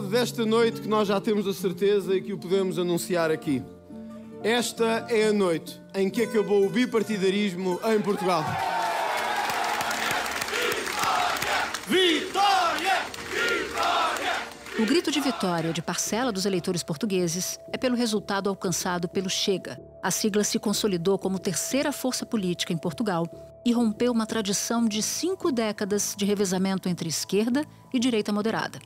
verdade desta noite que nós já temos a certeza e que o podemos anunciar aqui. Esta é a noite em que acabou o bipartidarismo em Portugal. Vitória! Vitória! O grito de vitória de parcela dos eleitores portugueses é pelo resultado alcançado pelo Chega. A sigla se consolidou como terceira força política em Portugal e rompeu uma tradição de cinco décadas de revezamento entre esquerda e direita moderada.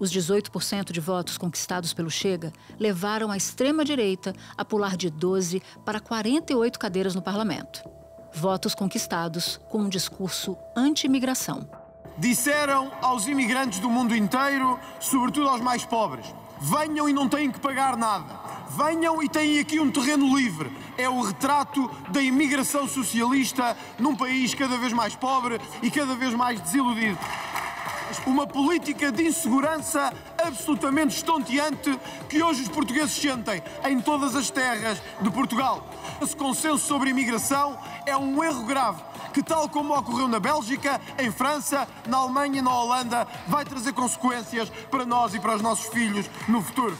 Os 18% de votos conquistados pelo Chega levaram a extrema-direita a pular de 12 para 48 cadeiras no parlamento. Votos conquistados com um discurso anti-imigração. Disseram aos imigrantes do mundo inteiro, sobretudo aos mais pobres: venham e não têm que pagar nada. Venham e têm aqui um terreno livre. É o retrato da imigração socialista num país cada vez mais pobre e cada vez mais desiludido uma política de insegurança absolutamente estonteante que hoje os portugueses sentem em todas as terras de Portugal. Esse consenso sobre imigração é um erro grave que, tal como ocorreu na Bélgica, em França, na Alemanha e na Holanda, vai trazer consequências para nós e para os nossos filhos no futuro.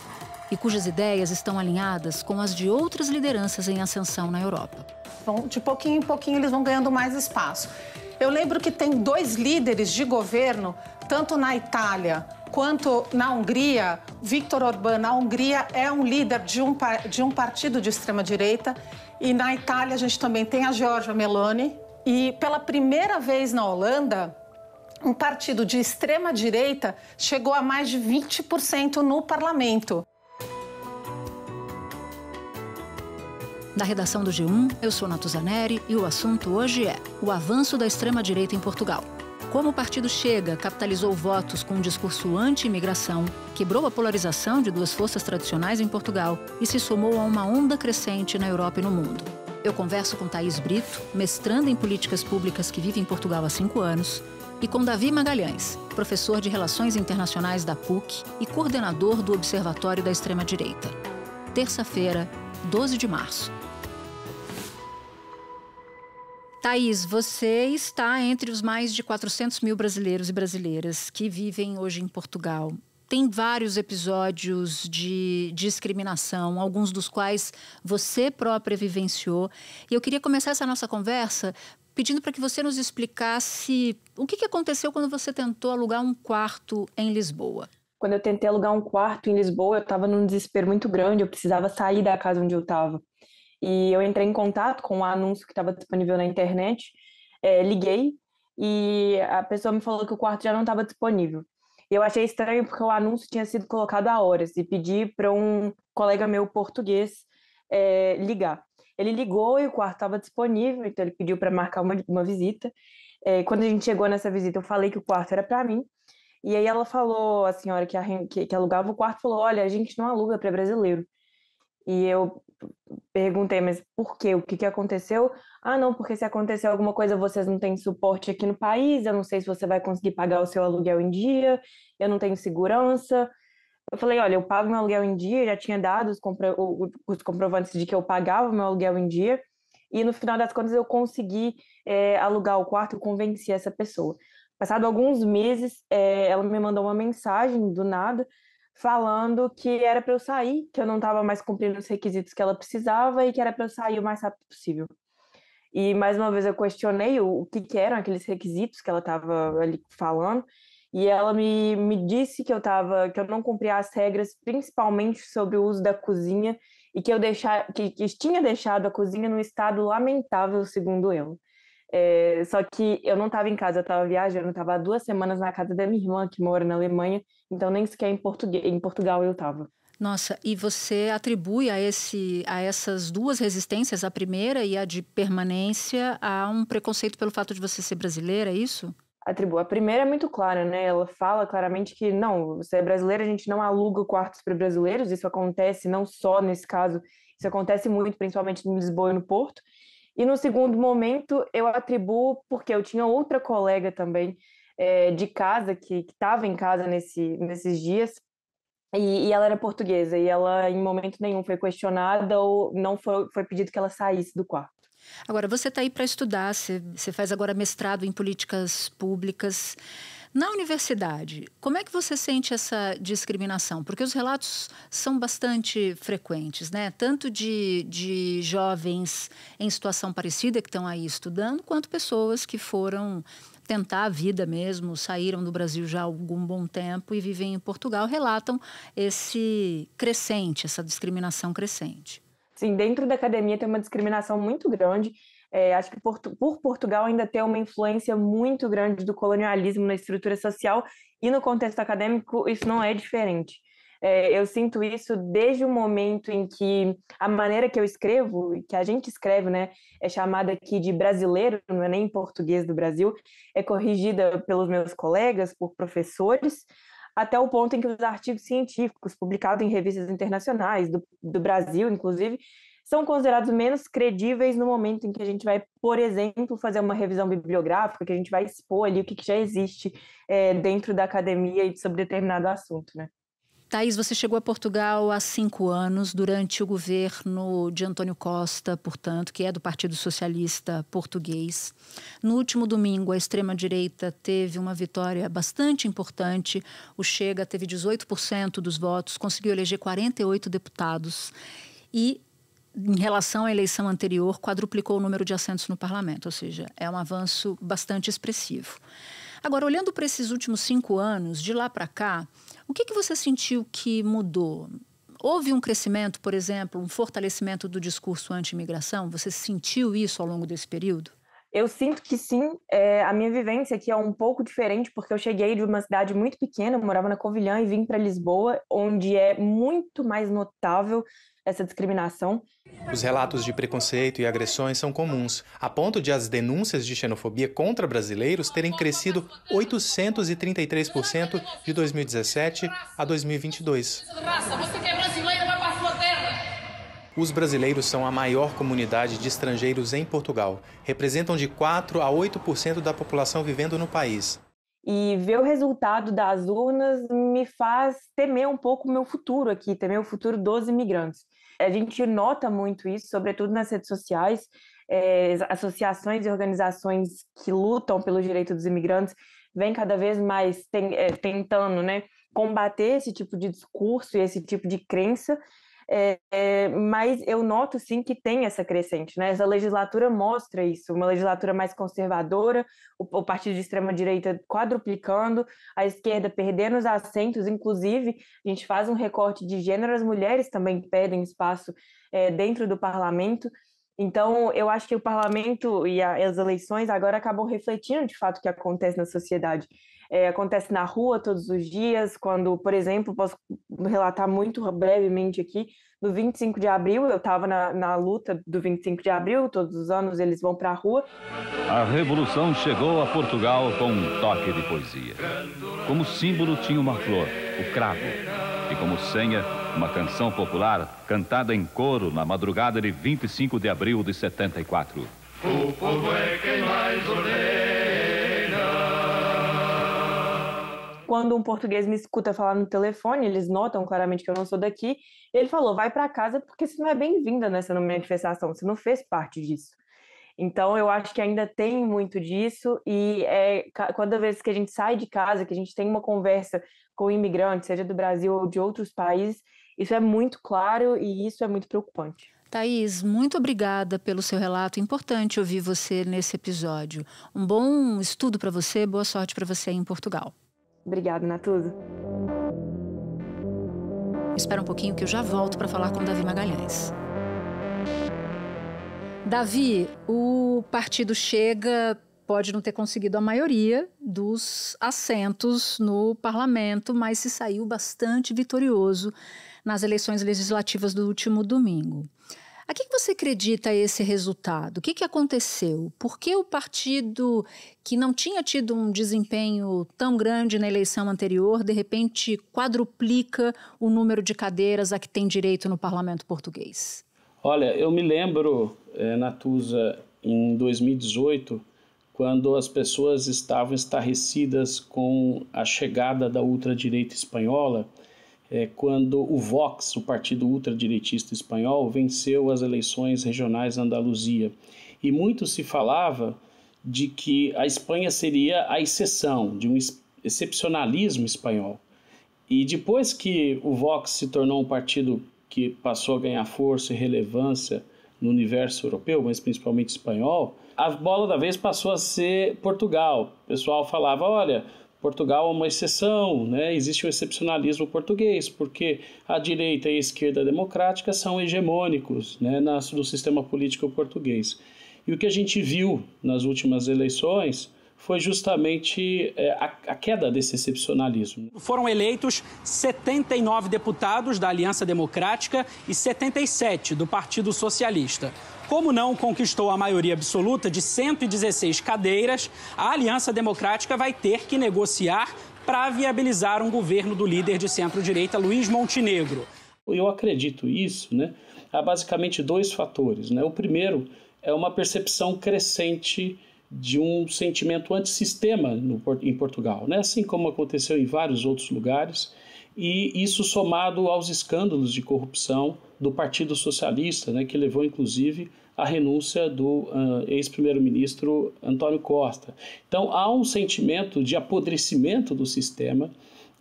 E cujas ideias estão alinhadas com as de outras lideranças em ascensão na Europa. Bom, de pouquinho em pouquinho eles vão ganhando mais espaço. Eu lembro que tem dois líderes de governo tanto na Itália quanto na Hungria, Viktor Orbán, na Hungria, é um líder de um, de um partido de extrema-direita. E na Itália, a gente também tem a Giorgia Meloni. E pela primeira vez na Holanda, um partido de extrema-direita chegou a mais de 20% no parlamento. Da redação do G1, eu sou Natuzaneri e o assunto hoje é o avanço da extrema-direita em Portugal. Como o partido Chega capitalizou votos com um discurso anti-imigração, quebrou a polarização de duas forças tradicionais em Portugal e se somou a uma onda crescente na Europa e no mundo. Eu converso com Thaís Brito, mestranda em políticas públicas que vive em Portugal há cinco anos, e com Davi Magalhães, professor de Relações Internacionais da PUC e coordenador do Observatório da Extrema-Direita. Terça-feira, 12 de março. Thaís, você está entre os mais de 400 mil brasileiros e brasileiras que vivem hoje em Portugal. Tem vários episódios de discriminação, alguns dos quais você própria vivenciou. E eu queria começar essa nossa conversa pedindo para que você nos explicasse o que, que aconteceu quando você tentou alugar um quarto em Lisboa quando eu tentei alugar um quarto em Lisboa, eu estava num desespero muito grande, eu precisava sair da casa onde eu estava. E eu entrei em contato com o um anúncio que estava disponível na internet, é, liguei e a pessoa me falou que o quarto já não estava disponível. Eu achei estranho porque o anúncio tinha sido colocado há horas e pedi para um colega meu português é, ligar. Ele ligou e o quarto estava disponível, então ele pediu para marcar uma, uma visita. É, quando a gente chegou nessa visita, eu falei que o quarto era para mim. E aí ela falou, a senhora que, a, que, que alugava o quarto falou: olha, a gente não aluga para brasileiro. E eu perguntei, mas por quê? O que, que aconteceu? Ah, não, porque se acontecer alguma coisa, vocês não têm suporte aqui no país, eu não sei se você vai conseguir pagar o seu aluguel em dia, eu não tenho segurança. Eu falei, olha, eu pago meu aluguel em dia, já tinha dado os, compro os comprovantes de que eu pagava meu aluguel em dia, e no final das contas eu consegui é, alugar o quarto, eu convenci essa pessoa. Passado alguns meses, é, ela me mandou uma mensagem do nada, falando que era para eu sair, que eu não estava mais cumprindo os requisitos que ela precisava e que era para eu sair o mais rápido possível. E mais uma vez eu questionei o, o que, que, eram aqueles requisitos que ela estava ali falando, e ela me, me disse que eu tava, que eu não cumpria as regras, principalmente sobre o uso da cozinha, e que eu deixar, que, que tinha deixado a cozinha num estado lamentável, segundo ela. É, só que eu não estava em casa, eu estava viajando, eu estava duas semanas na casa da minha irmã, que mora na Alemanha, então nem sequer em, em Portugal eu estava. Nossa, e você atribui a, esse, a essas duas resistências, a primeira e a de permanência, a um preconceito pelo fato de você ser brasileira, é isso? Atribuo. A primeira é muito clara, né? Ela fala claramente que não, você é brasileira, a gente não aluga quartos para brasileiros, isso acontece não só nesse caso, isso acontece muito, principalmente em Lisboa e no Porto. E no segundo momento, eu atribuo, porque eu tinha outra colega também é, de casa, que estava em casa nesse, nesses dias, e, e, ela era portuguesa, e ela em momento nenhum foi questionada ou não foi, foi pedido que ela saísse do quarto. Agora, você está aí para estudar, você, você faz agora mestrado em políticas públicas. Na universidade, como é que você sente essa discriminação? Porque os relatos são bastante frequentes, né? Tanto de, de jovens em situação parecida que estão aí estudando, quanto pessoas que foram tentar a vida mesmo, saíram do Brasil já há algum bom tempo e vivem em Portugal, relatam esse crescente, essa discriminação crescente. Sim, dentro da academia tem uma discriminação muito grande é, acho que por, por Portugal ainda tem uma influência muito grande do colonialismo na estrutura social e no contexto acadêmico isso não é diferente. É, eu sinto isso desde o momento em que a maneira que eu escrevo, que a gente escreve, né, é chamada aqui de brasileiro, não é nem português do Brasil, é corrigida pelos meus colegas, por professores, até o ponto em que os artigos científicos publicados em revistas internacionais, do, do Brasil, inclusive, são considerados menos credíveis no momento em que a gente vai, por exemplo, fazer uma revisão bibliográfica, que a gente vai expor ali o que, que já existe é, dentro da academia e sobre determinado assunto, né? Thaís, você chegou a Portugal há cinco anos, durante o governo de Antônio Costa, portanto, que é do Partido Socialista Português. No último domingo, a extrema-direita teve uma vitória bastante importante. O Chega teve 18% dos votos, conseguiu eleger 48 deputados. E em relação à eleição anterior, quadruplicou o número de assentos no parlamento, ou seja, é um avanço bastante expressivo. Agora, olhando para esses últimos cinco anos, de lá para cá, o que, que você sentiu que mudou? Houve um crescimento, por exemplo, um fortalecimento do discurso anti-imigração? Você sentiu isso ao longo desse período? Eu sinto que sim, é, a minha vivência aqui é um pouco diferente, porque eu cheguei de uma cidade muito pequena, morava na Covilhã e vim para Lisboa, onde é muito mais notável essa discriminação. Os relatos de preconceito e agressões são comuns, a ponto de as denúncias de xenofobia contra brasileiros terem crescido 833% de 2017 a 2022. você que é brasileiro, os brasileiros são a maior comunidade de estrangeiros em Portugal. Representam de 4 a 8% da população vivendo no país. E ver o resultado das urnas me faz temer um pouco o meu futuro aqui, temer o futuro dos imigrantes. A gente nota muito isso, sobretudo nas redes sociais. É, associações e organizações que lutam pelo direito dos imigrantes vêm cada vez mais é, tentando né, combater esse tipo de discurso e esse tipo de crença, é, é, mas eu noto sim que tem essa crescente, né? Essa legislatura mostra isso, uma legislatura mais conservadora, o, o partido de extrema direita quadruplicando, a esquerda perdendo os assentos, inclusive a gente faz um recorte de gênero, as mulheres também pedem espaço é, dentro do parlamento. Então, eu acho que o parlamento e a, as eleições agora acabam refletindo de fato o que acontece na sociedade é, acontece na rua todos os dias, quando, por exemplo, posso relatar muito brevemente aqui, no 25 de abril, eu estava na, na luta do 25 de abril, todos os anos eles vão para a rua. A Revolução chegou a Portugal com um toque de poesia. Como símbolo tinha uma flor, o cravo, e como senha, uma canção popular cantada em coro na madrugada de 25 de abril de 74. O povo é quem mais odeia. quando um português me escuta falar no telefone, eles notam claramente que eu não sou daqui. Ele falou: vai para casa porque você não é bem-vinda nessa manifestação, você não fez parte disso. Então, eu acho que ainda tem muito disso, e é, cada vez que a gente sai de casa, que a gente tem uma conversa com imigrantes, seja do Brasil ou de outros países, isso é muito claro e isso é muito preocupante. Thaís, muito obrigada pelo seu relato. Importante ouvir você nesse episódio. Um bom estudo para você, boa sorte para você em Portugal. Obrigada, Natuza. Espera um pouquinho que eu já volto para falar com o Davi Magalhães. Davi, o partido chega pode não ter conseguido a maioria dos assentos no parlamento, mas se saiu bastante vitorioso nas eleições legislativas do último domingo. A que você acredita esse resultado? O que, que aconteceu? Por que o partido que não tinha tido um desempenho tão grande na eleição anterior, de repente quadruplica o número de cadeiras a que tem direito no parlamento português? Olha, eu me lembro, é, eh, Natuza, em 2018, quando as pessoas estavam estarrecidas com a chegada da ultradireita espanhola é, quando o Vox, o partido ultradireitista espanhol, venceu as eleições regionais na Andaluzia. E muito se falava de que a Espanha seria a exceção, de um excepcionalismo espanhol. E depois que o Vox se tornou um partido que passou a ganhar força e relevância no universo europeu, mas principalmente espanhol, a bola da vez passou a ser Portugal. O pessoal falava: olha, Portugal é uma exceção, né? existe o excepcionalismo português, porque a direita e a esquerda democrática são hegemônicos né, nas, do sistema político português. E o que a gente viu nas últimas eleições foi justamente é, a, a, queda desse excepcionalismo. Foram eleitos 79 deputados da Aliança Democrática e 77 do Partido Socialista. Como não conquistou a maioria absoluta de 116 cadeiras, a Aliança Democrática vai ter que negociar para viabilizar um governo do líder de centro-direita Luiz Montenegro. Eu acredito isso, né? Há basicamente dois fatores, né? O primeiro é uma percepção crescente de um sentimento antissistema no, em Portugal, né? assim como aconteceu em vários outros lugares e isso somado aos escândalos de corrupção do Partido Socialista, né, que levou inclusive à renúncia do uh, ex-primeiro-ministro Antônio Costa. Então há um sentimento de apodrecimento do sistema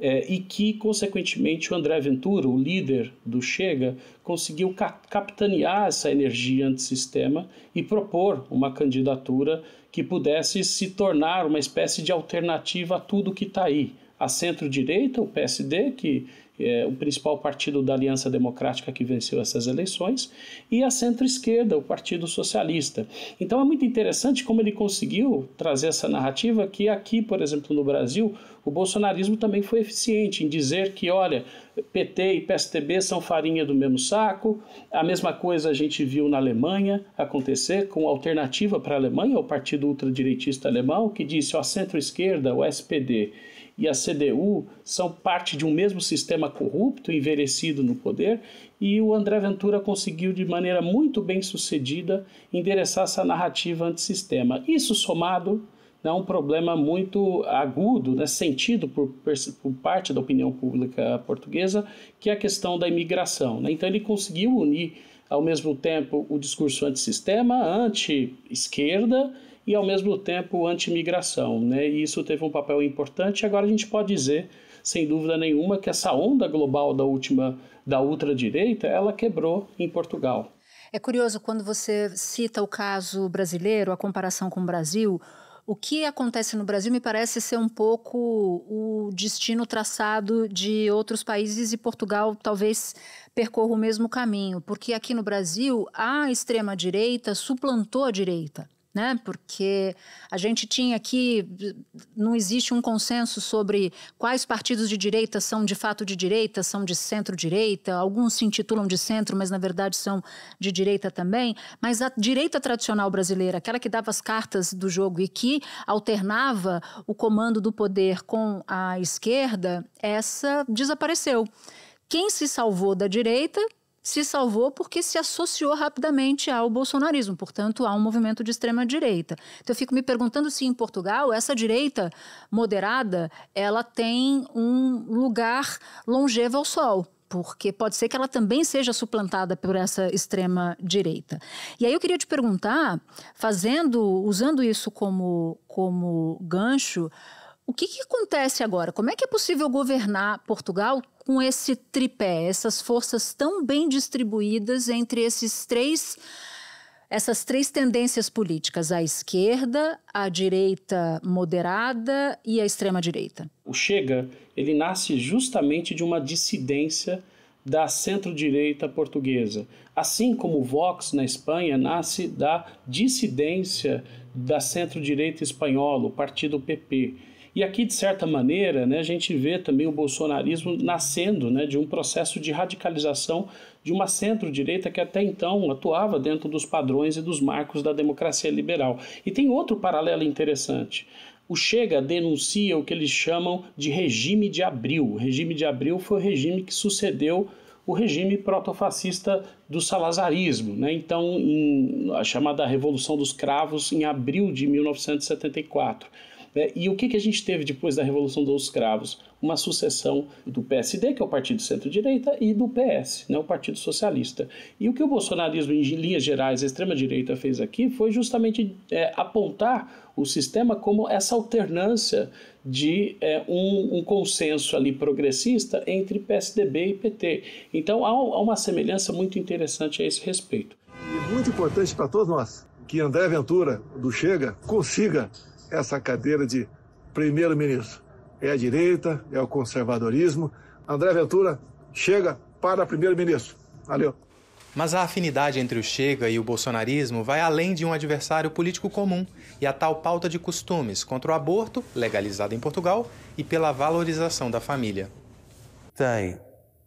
eh, e que, consequentemente, o André Ventura, o líder do Chega, conseguiu ca capitanear essa energia antissistema e propor uma candidatura que pudesse se tornar uma espécie de alternativa a tudo que está aí a centro-direita, o PSD, que é o principal partido da Aliança Democrática que venceu essas eleições, e a centro-esquerda, o Partido Socialista. Então é muito interessante como ele conseguiu trazer essa narrativa que aqui, por exemplo, no Brasil, o bolsonarismo também foi eficiente em dizer que, olha, PT e PSTB são farinha do mesmo saco. A mesma coisa a gente viu na Alemanha acontecer com a alternativa para a Alemanha, o partido ultradireitista alemão, que disse, ó, centro-esquerda, o SPD e a CDU são parte de um mesmo sistema corrupto, envelhecido no poder, e o André Ventura conseguiu, de maneira muito bem sucedida, endereçar essa narrativa antissistema. Isso somado né, a um problema muito agudo, né, sentido por, por, parte da opinião pública portuguesa, que é a questão da imigração. Né? Então ele conseguiu unir ao mesmo tempo o discurso antissistema, anti-esquerda, e, ao mesmo tempo, anti migração Né? E isso teve um papel importante. Agora a gente pode dizer, sem dúvida nenhuma, que essa onda global da última da ultradireita, ela quebrou em Portugal. É curioso quando você cita o caso brasileiro, a comparação com o Brasil. O que acontece no Brasil me parece ser um pouco o destino traçado de outros países e Portugal talvez percorra o mesmo caminho, porque aqui no Brasil a extrema direita suplantou a direita né? Porque a gente tinha aqui, não existe um consenso sobre quais partidos de direita são de fato de direita, são de centro-direita, alguns se intitulam de centro, mas na verdade são de direita também. Mas a direita tradicional brasileira, aquela que dava as cartas do jogo e que alternava o comando do poder com a esquerda, essa desapareceu. Quem se salvou da direita se salvou porque se associou rapidamente ao bolsonarismo, portanto, a um movimento de extrema direita. Então, eu fico me perguntando se em Portugal essa direita moderada ela tem um lugar longevo ao sol. Porque pode ser que ela também seja suplantada por essa extrema direita. E aí eu queria te perguntar, fazendo, usando isso como, como gancho, o que, que acontece agora? Como é que é possível governar Portugal com esse tripé, essas forças tão bem distribuídas entre esses três essas três tendências políticas, a esquerda, a direita moderada e a extrema direita. O Chega, ele nasce justamente de uma dissidência da centro-direita portuguesa, assim como o Vox na Espanha nasce da dissidência da centro-direita espanhola, o partido PP. E aqui, de certa maneira, né, a gente vê também o bolsonarismo nascendo né, de um processo de radicalização de uma centro-direita que até então atuava dentro dos padrões e dos marcos da democracia liberal. E tem outro paralelo interessante. O Chega denuncia o que eles chamam de regime de abril. O regime de abril foi o regime que sucedeu o regime protofascista do salazarismo. Né? Então, em, a chamada Revolução dos Cravos, em abril de 1974. Né? E o que, que a gente teve depois da Revolução dos Escravos? Uma sucessão do PSD, que é o Partido Centro-Direita, e do PS, né, o Partido Socialista. E o que o bolsonarismo, em linhas gerais, a extrema-direita fez aqui foi justamente é, apontar o sistema como essa alternância de é, um, um, consenso ali progressista entre PSDB e PT. Então há, há uma semelhança muito interessante a esse respeito. E muito importante para todos nós que André Ventura, do Chega, consiga essa cadeira de primeiro-ministro. É a direita, é o conservadorismo. André Ventura chega para primeiro-ministro. Valeu. Mas a afinidade entre o Chega e o bolsonarismo vai além de um adversário político comum e a tal pauta de costumes contra o aborto, legalizado em Portugal, e pela valorização da família. Tem,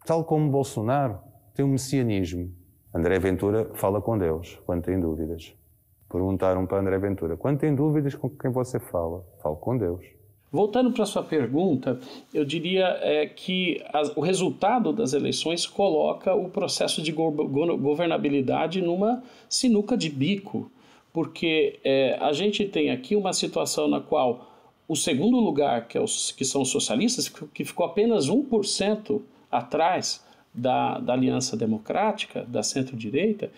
tal como Bolsonaro, tem um messianismo. André Ventura fala com Deus quando tem dúvidas. Perguntaram para André Ventura: quando tem dúvidas com quem você fala? Falo com Deus. Voltando para a sua pergunta, eu diria é, que as, o resultado das eleições coloca o processo de go go governabilidade numa sinuca de bico, porque é, a gente tem aqui uma situação na qual o segundo lugar, que, é os, que são os socialistas, que ficou apenas 1% atrás da, da aliança democrática, da centro-direita,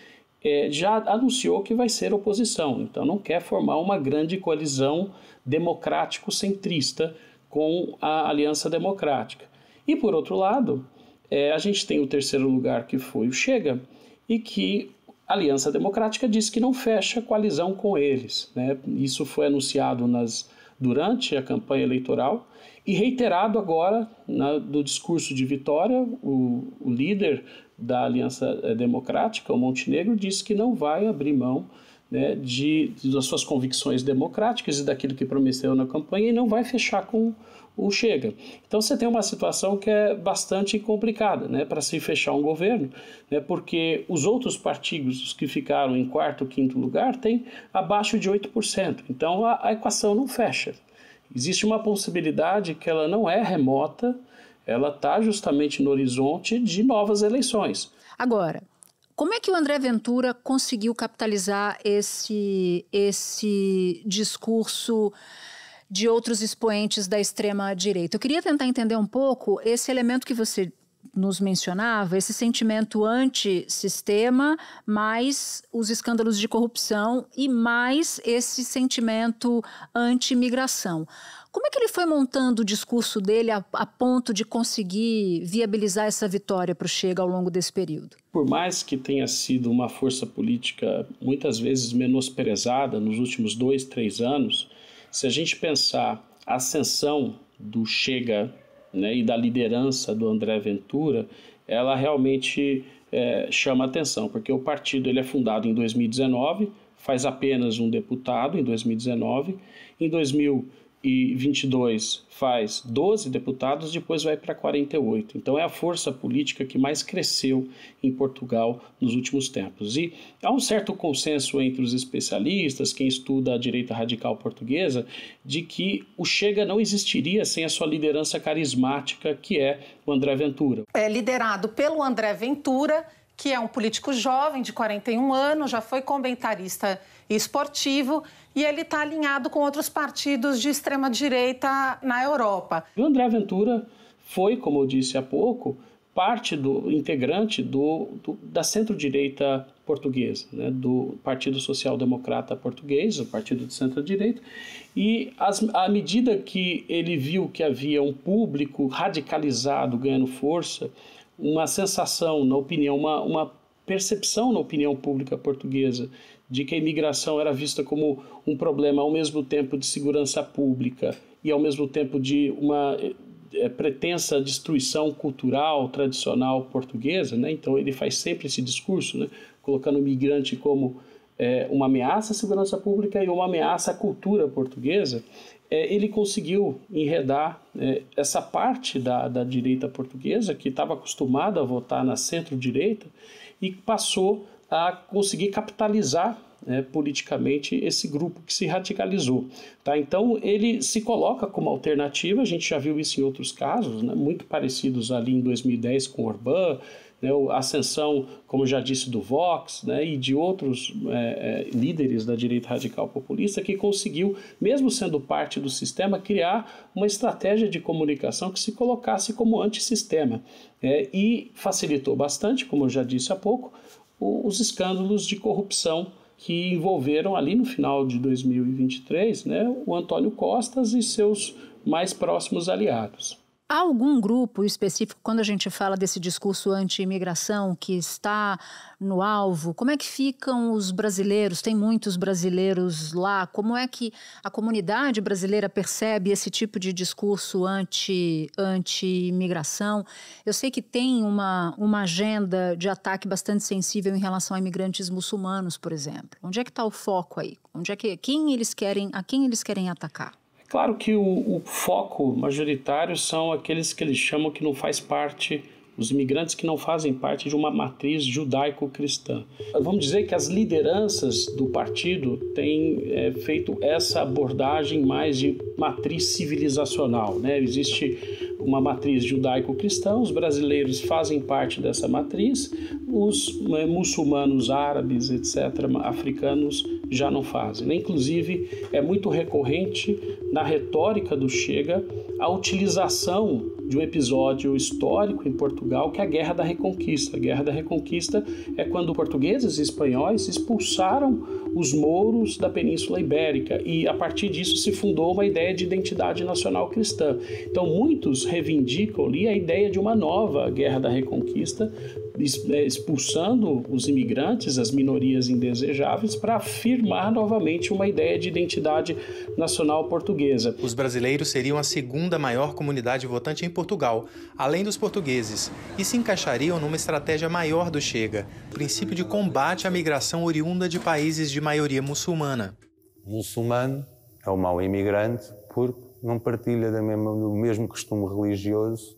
é, já anunciou que vai ser oposição, então não quer formar uma grande coalizão democrático-centrista com a Aliança Democrática. E por outro lado, é, a gente tem o terceiro lugar que foi o Chega, e que a Aliança Democrática disse que não fecha coalizão com eles. Né? Isso foi anunciado nas durante a campanha eleitoral e reiterado agora na, do discurso de vitória, o, o líder da Aliança eh, Democrática, o Montenegro, disse que não vai abrir mão né, de, de, das suas convicções democráticas e daquilo que prometeu na campanha e não vai fechar com o Chega. Então você tem uma situação que é bastante complicada né, para se fechar um governo, né, porque os outros partidos os que ficaram em quarto, quinto lugar têm abaixo de 8%. Então a, a equação não fecha. Existe uma possibilidade que ela não é remota, ela está justamente no horizonte de novas eleições. Agora, como é que o André Ventura conseguiu capitalizar esse, esse discurso? de outros expoentes da extrema-direita. Eu queria tentar entender um pouco esse elemento que você nos mencionava, esse sentimento antissistema, mais os escândalos de corrupção e mais esse sentimento anti-imigração. Como é que ele foi montando o discurso dele a, a ponto de conseguir viabilizar essa vitória para o Chega ao longo desse período? Por mais que tenha sido uma força política muitas vezes menosprezada nos últimos dois, três anos, se a gente pensar a ascensão do Chega né, e da liderança do André Ventura, ela realmente é, chama atenção, porque o partido ele é fundado em 2019, faz apenas um deputado em 2019, em 2020 e 22 faz 12 deputados, depois vai para 48. Então é a força política que mais cresceu em Portugal nos últimos tempos. E há um certo consenso entre os especialistas, quem estuda a direita radical portuguesa, de que o Chega não existiria sem a sua liderança carismática, que é o André Ventura. É liderado pelo André Ventura, que é um político jovem de 41 anos, já foi comentarista esportivo e ele está alinhado com outros partidos de extrema direita na Europa. O André Ventura foi, como eu disse há pouco, parte do integrante do, do da centro-direita portuguesa, né, do Partido Social Democrata Português, o partido de centro-direita, e as, à medida que ele viu que havia um público radicalizado ganhando força, uma sensação, na opinião, uma, uma percepção na opinião pública portuguesa de que a imigração era vista como um problema ao mesmo tempo de segurança pública e ao mesmo tempo de uma eh, pretensa destruição cultural tradicional portuguesa, né? então ele faz sempre esse discurso, né? colocando o migrante como é, uma ameaça à segurança pública e uma ameaça à cultura portuguesa, é, ele conseguiu enredar é, essa parte da, da direita portuguesa que estava acostumada a votar na centro-direita e passou a conseguir capitalizar né, politicamente esse grupo que se radicalizou. Tá? Então ele se coloca como alternativa, a gente já viu isso em outros casos, né, muito parecidos ali em 2010 com Orbán, né, a ascensão, como já disse, do Vox né, e de outros é, é, líderes da direita radical populista, que conseguiu, mesmo sendo parte do sistema, criar uma estratégia de comunicação que se colocasse como antissistema. É, e facilitou bastante, como eu já disse há pouco, o, os escândalos de corrupção que envolveram ali no final de 2023 né, o Antônio Costas e seus mais próximos aliados. Há algum grupo específico, quando a gente fala desse discurso anti-imigração que está no alvo, como é que ficam os brasileiros? Tem muitos brasileiros lá. Como é que a comunidade brasileira percebe esse tipo de discurso anti-imigração? Anti Eu sei que tem uma, uma agenda de ataque bastante sensível em relação a imigrantes muçulmanos, por exemplo. Onde é que está o foco aí? Onde é que, quem eles querem, a quem eles querem atacar? Claro que o, o, foco majoritário são aqueles que eles chamam que não faz parte, os imigrantes que não fazem parte de uma matriz judaico-cristã. Vamos dizer que as lideranças do partido têm é, feito essa abordagem mais de matriz civilizacional. Né? Existe uma matriz judaico-cristã, os brasileiros fazem parte dessa matriz, os né, muçulmanos, árabes, etc., africanos já não fazem. Né? Inclusive, é muito recorrente na retórica do Chega a utilização de um episódio histórico em Portugal, que é a Guerra da Reconquista. A Guerra da Reconquista é quando portugueses e espanhóis expulsaram os mouros da Península Ibérica e a partir disso se fundou uma ideia de identidade nacional cristã. Então muitos reivindicam ali a ideia de uma nova Guerra da Reconquista é, expulsando os imigrantes, as minorias indesejáveis, para afirmar novamente uma ideia de identidade nacional portuguesa. Os brasileiros seriam a segunda maior comunidade votante em Portugal, além dos portugueses, e se encaixariam numa estratégia maior do Chega, princípio de combate à migração oriunda de países de maioria muçulmana. O muçulmano é o mau imigrante porque não partilha do mesmo costume religioso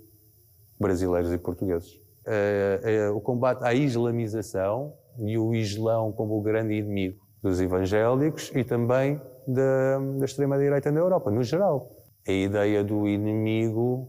brasileiros e portugueses uh, uh, o combate à islamização e o Islão como o grande inimigo dos evangélicos e também da, da extrema-direita na Europa, no geral. A ideia do inimigo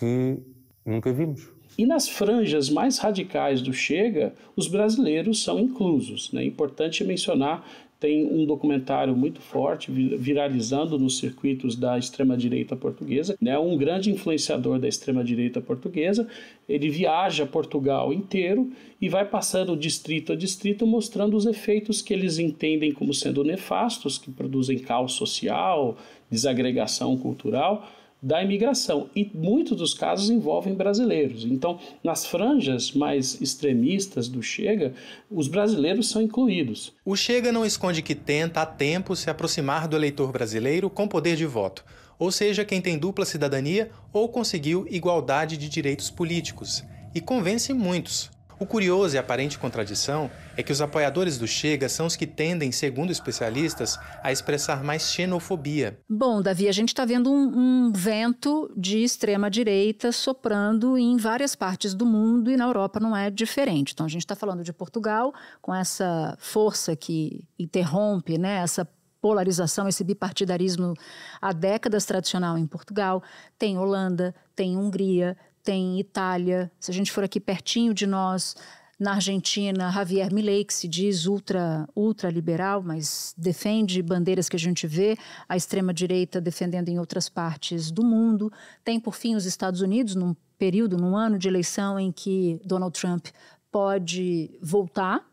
que nunca vimos. E nas franjas mais radicais do Chega, os brasileiros são inclusos. É né? importante mencionar tem um documentário muito forte viralizando nos circuitos da extrema direita portuguesa, né? Um grande influenciador da extrema direita portuguesa, ele viaja Portugal inteiro e vai passando distrito a distrito mostrando os efeitos que eles entendem como sendo nefastos, que produzem caos social, desagregação cultural da imigração e muitos dos casos envolvem brasileiros. Então, nas franjas mais extremistas do Chega, os brasileiros são incluídos. O Chega não esconde que tenta há tempo se aproximar do eleitor brasileiro com poder de voto, ou seja, quem tem dupla cidadania ou conseguiu igualdade de direitos políticos, e convence muitos. O curioso e aparente contradição é que os apoiadores do Chega são os que tendem, segundo especialistas, a expressar mais xenofobia. Bom, Davi, a gente está vendo um, um vento de extrema-direita soprando em várias partes do mundo e na Europa não é diferente. Então, a gente está falando de Portugal com essa força que interrompe né, essa polarização, esse bipartidarismo há décadas tradicional em Portugal, tem Holanda, tem Hungria, tem Itália, se a gente for aqui pertinho de nós, na Argentina, Javier Milei, que se diz ultra, ultra liberal, mas defende bandeiras que a gente vê a extrema direita defendendo em outras partes do mundo. Tem por fim os Estados Unidos num período, num ano de eleição em que Donald Trump pode voltar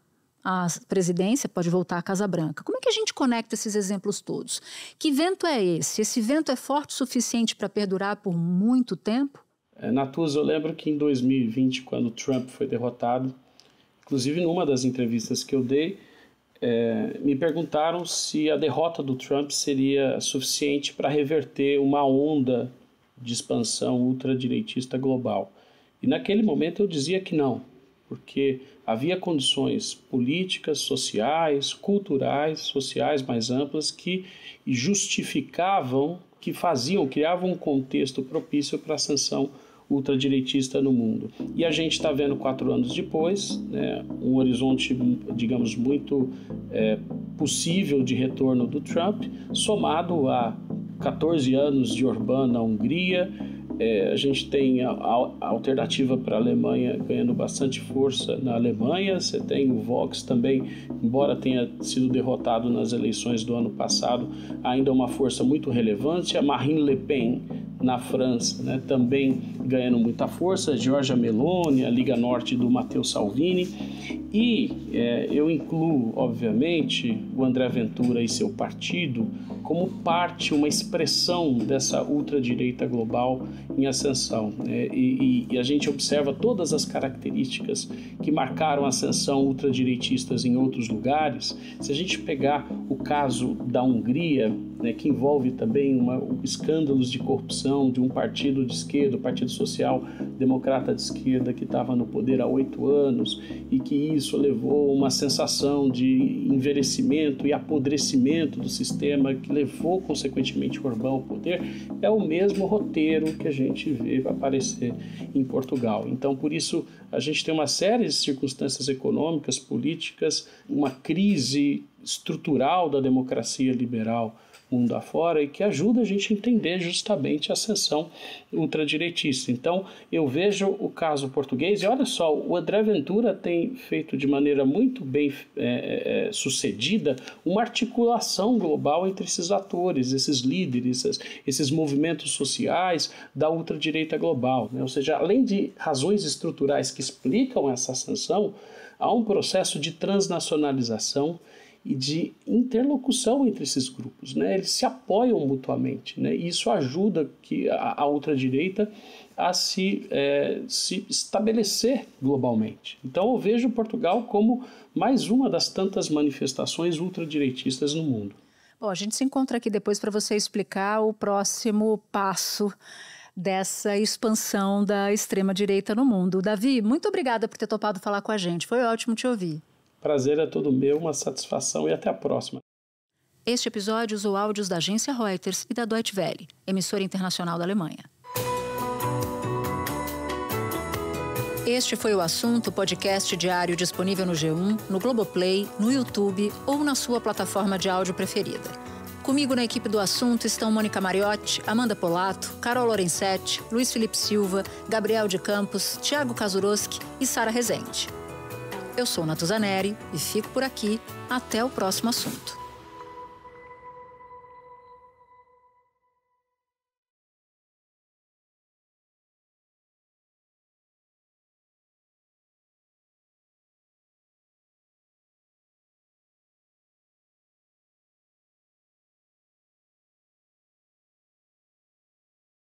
à presidência pode voltar à Casa Branca. Como é que a gente conecta esses exemplos todos? Que vento é esse? Esse vento é forte o suficiente para perdurar por muito tempo? É, Natuza, eu lembro que em 2020, quando Trump foi derrotado, inclusive numa das entrevistas que eu dei, é, me perguntaram se a derrota do Trump seria suficiente para reverter uma onda de expansão ultradireitista global. E naquele momento eu dizia que não, porque havia condições políticas, sociais, culturais, sociais mais amplas que justificavam, que faziam, criavam um contexto propício para a ascensão ultradireitista no mundo. E a gente está vendo quatro anos depois né, um horizonte, digamos, muito é, possível de retorno do Trump, somado a 14 anos de Orbán na Hungria. É, a gente tem a, a alternativa para a Alemanha ganhando bastante força na Alemanha. Você tem o Vox também, embora tenha sido derrotado nas eleições do ano passado, ainda é uma força muito relevante. A Marine Le Pen na França, né? também ganhando muita força, Georgia Meloni, a Liga Norte do Matteo Salvini, e é, eu incluo, obviamente, o André Ventura e seu partido como parte, uma expressão dessa ultradireita global em ascensão. Né? E, e, e, a gente observa todas as características que marcaram a ascensão ultradireitistas em outros lugares. Se a gente pegar o caso da Hungria, né, que envolve também uma, escândalos de corrupção, de um partido de esquerda, o Partido Social Democrata de Esquerda, que estava no poder há oito anos, e que isso levou uma sensação de envelhecimento e apodrecimento do sistema, que levou, consequentemente, o Orbán ao poder, é o mesmo roteiro que a gente vê aparecer em Portugal. Então, por isso, a gente tem uma série de circunstâncias econômicas, políticas, uma crise estrutural da democracia liberal mundo afora e que ajuda a gente a entender justamente a seção ultradireitista. Então, eu vejo o caso português e olha só, o André Ventura tem feito de maneira muito bem é, é, é sucedida uma articulação global entre esses atores, esses líderes, esses, esses movimentos sociais da ultradireita global. Né? Ou seja, além de razões estruturais que explicam essa ascensão, há um processo de transnacionalização e de interlocução entre esses grupos. Né? Eles se apoiam mutuamente né? e isso ajuda que a, a ultradireita a se, é, se estabelecer globalmente. Então eu vejo Portugal como mais uma das tantas manifestações ultradireitistas no mundo. Bom, a gente se encontra aqui depois para você explicar o próximo passo dessa expansão da extrema-direita no mundo. Davi, muito obrigada por ter topado falar com a gente. Foi ótimo te ouvir. Prazer é todo meu, uma satisfação e até a próxima. Este episódio usou áudios da agência Reuters e da Deutsche Welle, emissora internacional da Alemanha. Este foi o assunto podcast diário disponível no G1, no Globoplay, no YouTube ou na sua plataforma de áudio preferida. Comigo na equipe do assunto estão Mônica Mariotti, Amanda Polato, Carol Lorenzetti, Luiz Felipe Silva, Gabriel de Campos, Thiago Kazuroski e Sara Rezende. Eu sou Natuzaneri e fico por aqui. Até o próximo assunto.